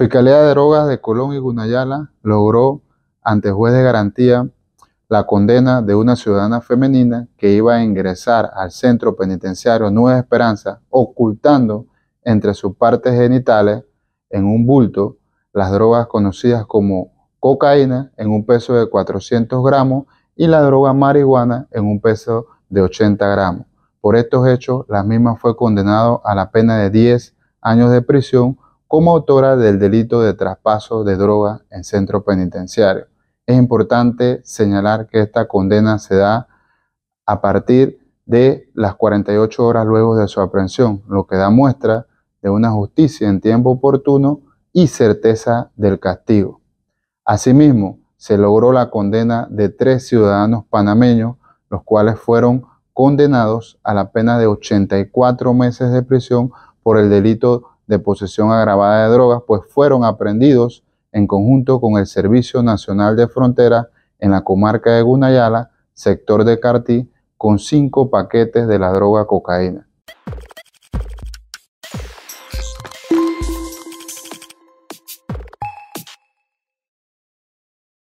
Fiscalía de Drogas de Colón y Gunayala logró ante juez de garantía la condena de una ciudadana femenina que iba a ingresar al centro penitenciario Nueva Esperanza ocultando entre sus partes genitales en un bulto las drogas conocidas como cocaína en un peso de 400 gramos y la droga marihuana en un peso de 80 gramos. Por estos hechos, la misma fue condenada a la pena de 10 años de prisión como autora del delito de traspaso de droga en centro penitenciario. Es importante señalar que esta condena se da a partir de las 48 horas luego de su aprehensión, lo que da muestra de una justicia en tiempo oportuno y certeza del castigo. Asimismo, se logró la condena de tres ciudadanos panameños, los cuales fueron condenados a la pena de 84 meses de prisión por el delito de posesión agravada de drogas, pues fueron aprendidos en conjunto con el Servicio Nacional de Frontera en la comarca de Gunayala, sector de Cartí, con cinco paquetes de la droga cocaína.